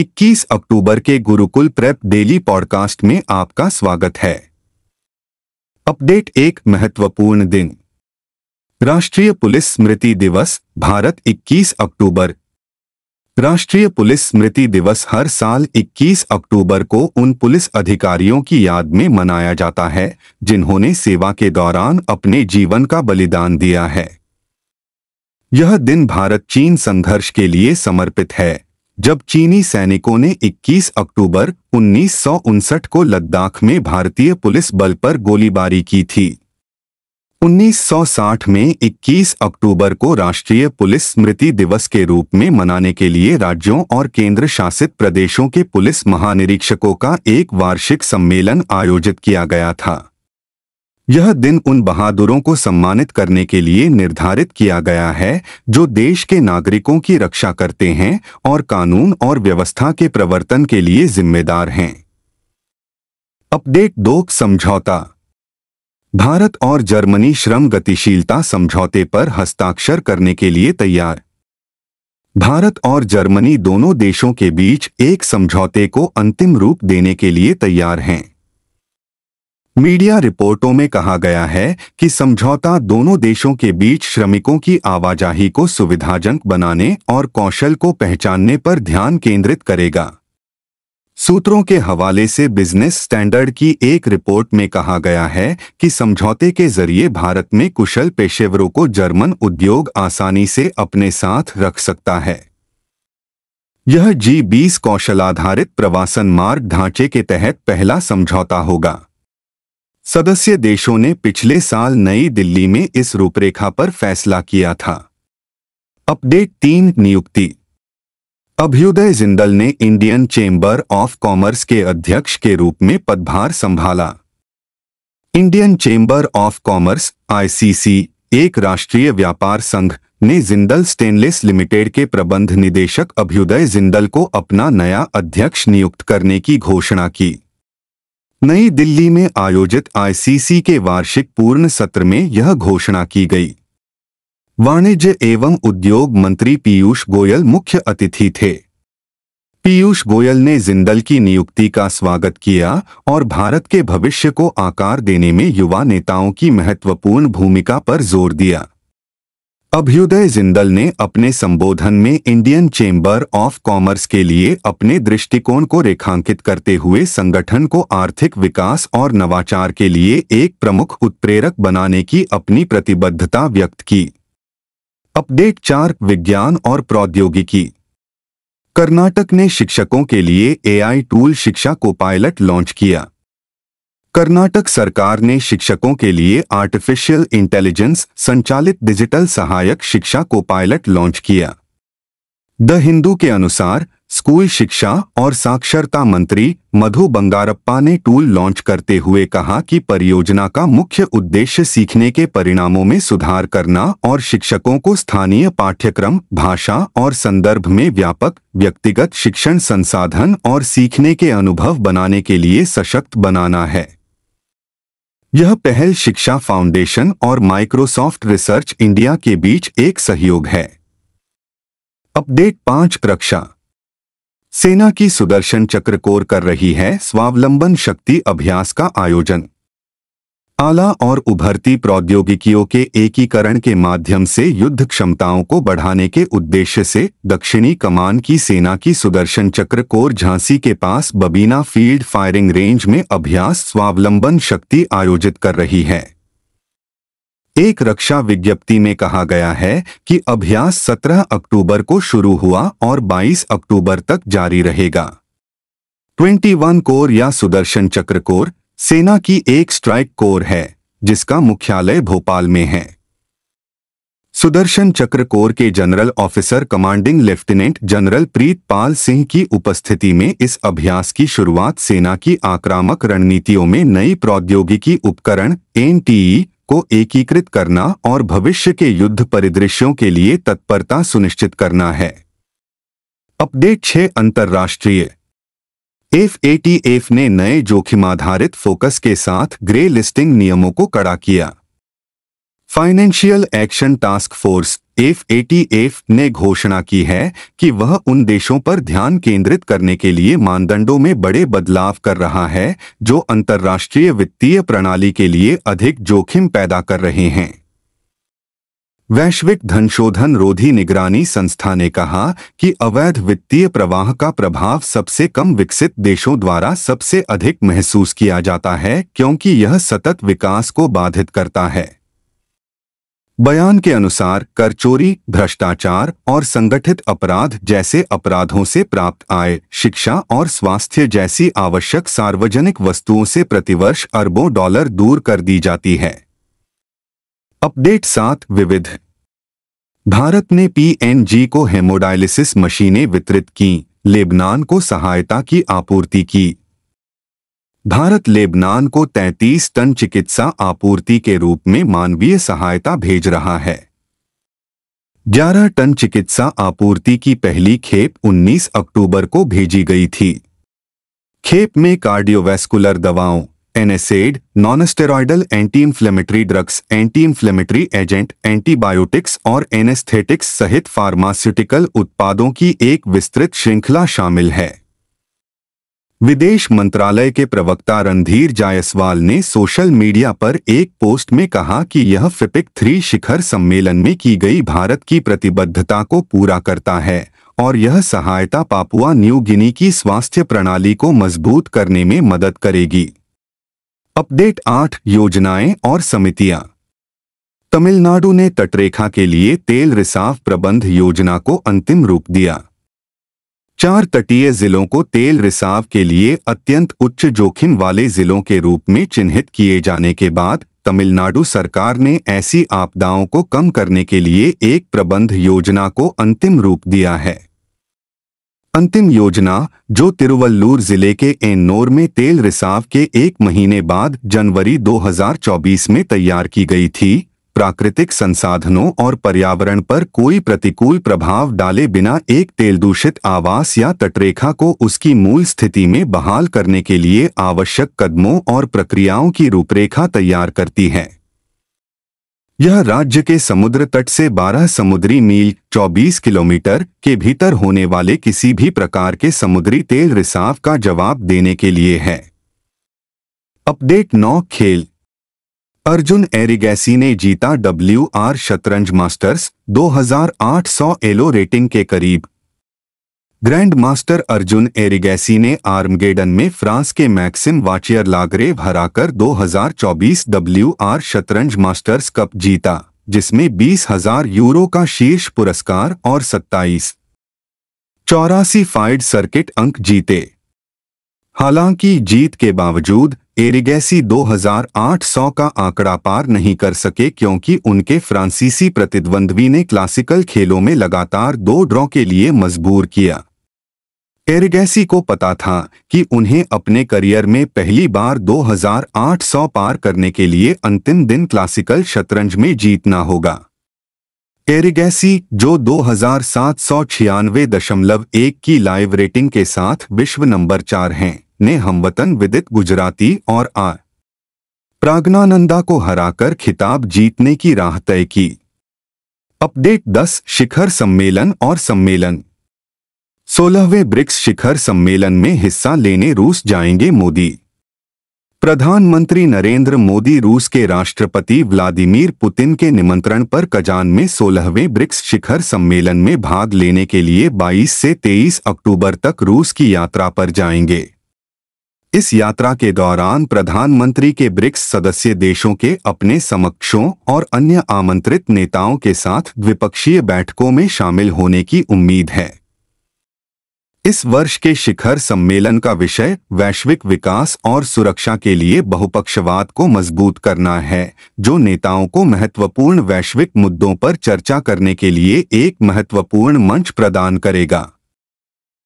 21 अक्टूबर के Gurukul prep daily podcast में आपका स्वागत है अपडेट एक महत्वपूर्ण दिन राष्ट्रीय पुलिस स्मृति दिवस भारत 21 अक्टूबर राष्ट्रीय पुलिस स्मृति दिवस हर साल 21 अक्टूबर को उन पुलिस अधिकारियों की याद में मनाया जाता है जिन्होंने सेवा के दौरान अपने जीवन का बलिदान दिया है यह दिन भारत चीन संघर्ष के लिए समर्पित है जब चीनी सैनिकों ने 21 अक्टूबर उन्नीस को लद्दाख में भारतीय पुलिस बल पर गोलीबारी की थी 1960 में 21 अक्टूबर को राष्ट्रीय पुलिस स्मृति दिवस के रूप में मनाने के लिए राज्यों और केंद्र शासित प्रदेशों के पुलिस महानिरीक्षकों का एक वार्षिक सम्मेलन आयोजित किया गया था यह दिन उन बहादुरों को सम्मानित करने के लिए निर्धारित किया गया है जो देश के नागरिकों की रक्षा करते हैं और कानून और व्यवस्था के प्रवर्तन के लिए जिम्मेदार हैं अपडेट दो समझौता भारत और जर्मनी श्रम गतिशीलता समझौते पर हस्ताक्षर करने के लिए तैयार भारत और जर्मनी दोनों देशों के बीच एक समझौते को अंतिम रूप देने के लिए तैयार हैं मीडिया रिपोर्टों में कहा गया है कि समझौता दोनों देशों के बीच श्रमिकों की आवाजाही को सुविधाजनक बनाने और कौशल को पहचानने पर ध्यान केंद्रित करेगा सूत्रों के हवाले से बिजनेस स्टैंडर्ड की एक रिपोर्ट में कहा गया है कि समझौते के जरिए भारत में कुशल पेशेवरों को जर्मन उद्योग आसानी से अपने साथ रख सकता है यह जी बीस कौशल आधारित प्रवासन मार्ग ढांचे के तहत पहला समझौता होगा सदस्य देशों ने पिछले साल नई दिल्ली में इस रूपरेखा पर फैसला किया था अपडेट तीन नियुक्ति अभ्युदय जिंदल ने इंडियन चेंबर ऑफ कॉमर्स के अध्यक्ष के रूप में पदभार संभाला Indian chamber of commerce ICC एक राष्ट्रीय व्यापार संघ ने जिंदल स्टेनलेस लिमिटेड के प्रबंध निदेशक अभ्युदय जिंदल को अपना नया अध्यक्ष नियुक्त करने की घोषणा की नई दिल्ली में आयोजित आईसीसी के वार्षिक पूर्ण सत्र में यह घोषणा की गई वाणिज्य एवं उद्योग मंत्री पीयूष गोयल मुख्य अतिथि थे पीयूष गोयल ने जिंदल की नियुक्ति का स्वागत किया और भारत के भविष्य को आकार देने में युवा नेताओं की महत्वपूर्ण भूमिका पर जोर दिया अभ्युदय जिंदल ने अपने संबोधन में इंडियन चेंबर ऑफ कॉमर्स के लिए अपने दृष्टिकोण को रेखांकित करते हुए संगठन को आर्थिक विकास और नवाचार के लिए एक प्रमुख उत्प्रेरक बनाने की अपनी प्रतिबद्धता व्यक्त की अपडेट चार विज्ञान और प्रौद्योगिकी कर्नाटक ने शिक्षकों के लिए एआई टूल शिक्षा को पायलट लॉन्च किया कर्नाटक सरकार ने शिक्षकों के लिए आर्टिफिशियल इंटेलिजेंस संचालित डिजिटल सहायक शिक्षा को पायलट लॉन्च किया द हिंदू के अनुसार स्कूल शिक्षा और साक्षरता मंत्री मधु बंगारप्पा ने टूल लॉन्च करते हुए कहा कि परियोजना का मुख्य उद्देश्य सीखने के परिणामों में सुधार करना और शिक्षकों को स्थानीय पाठ्यक्रम भाषा और संदर्भ में व्यापक व्यक्तिगत शिक्षण संसाधन और सीखने के अनुभव बनाने के लिए सशक्त बनाना है यह पहल शिक्षा फाउंडेशन और माइक्रोसॉफ्ट रिसर्च इंडिया के बीच एक सहयोग है अपडेट पांच रक्षा सेना की सुदर्शन चक्र कोर कर रही है स्वावलंबन शक्ति अभ्यास का आयोजन आला और उभरती प्रौद्योगिकियों के एकीकरण के माध्यम से युद्ध क्षमताओं को बढ़ाने के उद्देश्य से दक्षिणी कमान की सेना की सुदर्शन चक्र कोर झांसी के पास बबीना फील्ड फायरिंग रेंज में अभ्यास स्वावलंबन शक्ति आयोजित कर रही है एक रक्षा विज्ञप्ति में कहा गया है कि अभ्यास 17 अक्टूबर को शुरू हुआ और 22 अक्टूबर तक जारी रहेगा 21 कोर या सुदर्शन चक्र कोर सेना की एक स्ट्राइक कोर है जिसका मुख्यालय भोपाल में है सुदर्शन चक्र कोर के general officer commanding lieutenant general Preet Pal Singh की उपस्थिति में इस अभ्यास की शुरुआत सेना की आक्रामक रणनीतियों में नई प्रौद्योगिकी उपकरण एनटीई को एकीकृत करना और भविष्य के युद्ध परिदृश्यों के लिए तत्परता सुनिश्चित करना है अपडेट छह अंतर्राष्ट्रीय एफ ने नए जोखिम आधारित फोकस के साथ ग्रे लिस्टिंग नियमों को कड़ा किया financial action task force F ने घोषणा की है कि वह उन देशों पर ध्यान केंद्रित करने के लिए मानदंडों में बड़े बदलाव कर रहा है जो अंतर्राष्ट्रीय वित्तीय प्रणाली के लिए अधिक जोखिम पैदा कर रहे हैं वैश्विक धनशोधन रोधी निगरानी संस्था ने कहा कि अवैध वित्तीय प्रवाह का प्रभाव सबसे कम विकसित देशों द्वारा सबसे अधिक महसूस किया जाता है क्योंकि यह सतत विकास को बाधित करता है बयान के अनुसार कर चोरी भ्रष्टाचार और संगठित अपराध जैसे अपराधों से प्राप्त आय शिक्षा और स्वास्थ्य जैसी आवश्यक सार्वजनिक वस्तुओं से प्रतिवर्ष अरबों डॉलर दूर कर दी जाती है अपडेट सात विविध भारत ने पीएनजी को हेमोडायलिसिस मशीनें वितरित की लेबनान को सहायता की आपूर्ति की भारत लेबनान को 33 टन चिकित्सा आपूर्ति के रूप में मानवीय सहायता भेज रहा है 11 टन चिकित्सा आपूर्ति की पहली खेप 19 अक्टूबर को भेजी गई थी खेप में कार्डियोवैस्कुलर दवाओं NSAID non steroidal anti inflammatory drugs anti inflammatory agent antibiotics और एनेस्थेटिक्स सहित फार्मास्यूटिकल उत्पादों की एक विस्तृत श्रृंखला शामिल है विदेश मंत्रालय के प्रवक्ता रणधीर जायसवाल ने सोशल मीडिया पर एक पोस्ट में कहा कि यह फिपिक थ्री शिखर सम्मेलन में की गई भारत की प्रतिबद्धता को पूरा करता है और यह सहायता पापुआ न्यू गिनी की स्वास्थ्य प्रणाली को मजबूत करने में मदद करेगी अपडेट आठ योजनाएं और समितियां तमिलनाडु ने तटरेखा के लिए तेल रिसाव प्रबंध योजना को अंतिम रूप दिया चार तटीय जिलों को तेल रिसाव के लिए अत्यंत उच्च जोखिम वाले जिलों के रूप में चिन्हित किए जाने के बाद तमिलनाडु सरकार ने ऐसी आपदाओं को कम करने के लिए एक प्रबंध योजना को अंतिम रूप दिया है अंतिम योजना जो तिरुवल्लूर जिले के एन्नोर में तेल रिसाव के एक महीने बाद जनवरी 2024 में तैयार की गई थी प्राकृतिक संसाधनों और पर्यावरण पर कोई प्रतिकूल प्रभाव डाले बिना एक तेल दूषित आवास या तटरेखा को उसकी मूल स्थिति में बहाल करने के लिए आवश्यक कदमों और प्रक्रियाओं की रूपरेखा तैयार करती है यह राज्य के समुद्र तट से 12 समुद्री मील 24 किलोमीटर के भीतर होने वाले किसी भी प्रकार के समुद्री तेल रिसाव का जवाब देने के लिए है अपडेट 9 खेल अर्जुन एरिगैसी ने जीता डब्ल्यू आर शतरंज मास्टर्स 2800 एलो रेटिंग के करीब ग्रैंड मास्टर अर्जुन एरिगेसी ने आर्मगेडन में फ्रांस के मैक्सिम वाचियर लागरेव हराकर 2024 डब्ल्यूआर शतरंज मास्टर्स कप जीता जिसमें बीस हजार यूरो का शीर्ष पुरस्कार और सत्ताईस चौरासी फाइड सर्किट अंक जीते हालांकि जीत के बावजूद एरिगेसी 2800 का आंकड़ा पार नहीं कर सके क्योंकि उनके फ्रांसीसी प्रतिद्वंद्वी ने क्लासिकल खेलों में लगातार दो ड्रॉ के लिए मजबूर किया एरिगैसी को पता था कि उन्हें अपने करियर में पहली बार 2800 पार करने के लिए अंतिम दिन क्लासिकल शतरंज में जीतना होगा एरिगेसी जो दो की लाइव रेटिंग के साथ विश्व नंबर चार हैं ने हमवतन विदित गुजराती और आ प्राग्नानंदा को हराकर खिताब जीतने की राह तय की अपडेट 10 शिखर सम्मेलन और सम्मेलन सोलहवें ब्रिक्स शिखर सम्मेलन में हिस्सा लेने रूस जाएंगे मोदी प्रधानमंत्री नरेंद्र मोदी रूस के राष्ट्रपति व्लादिमीर पुतिन के निमंत्रण पर कजान में सोलहवें ब्रिक्स शिखर सम्मेलन में भाग लेने के लिए 22 से 23 अक्टूबर तक रूस की यात्रा पर जाएंगे इस यात्रा के दौरान प्रधानमंत्री के ब्रिक्स सदस्य देशों के अपने समक्षों और अन्य आमंत्रित नेताओं के साथ द्विपक्षीय बैठकों में शामिल होने की उम्मीद है इस वर्ष के शिखर सम्मेलन का विषय वैश्विक विकास और सुरक्षा के लिए बहुपक्षवाद को मजबूत करना है जो नेताओं को महत्वपूर्ण वैश्विक मुद्दों पर चर्चा करने के लिए एक महत्वपूर्ण मंच प्रदान करेगा